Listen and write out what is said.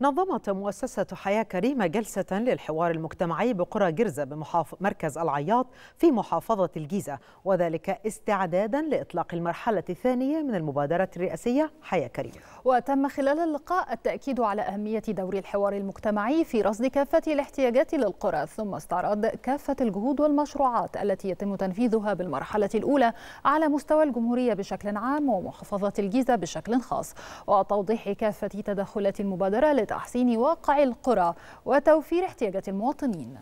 نظمت مؤسسة حياة كريمة جلسة للحوار المجتمعي بقرى جرزة بمحافظ مركز العياط في محافظة الجيزة وذلك استعدادا لإطلاق المرحلة الثانية من المبادرة الرئاسية حياة كريمة وتم خلال اللقاء التأكيد على أهمية دور الحوار المجتمعي في رصد كافة الاحتياجات للقرى ثم استعراض كافة الجهود والمشروعات التي يتم تنفيذها بالمرحلة الأولى على مستوى الجمهورية بشكل عام ومحافظة الجيزة بشكل خاص وتوضيح كافة تدخلات المبادرة لتحسين واقع القرى وتوفير احتياجات المواطنين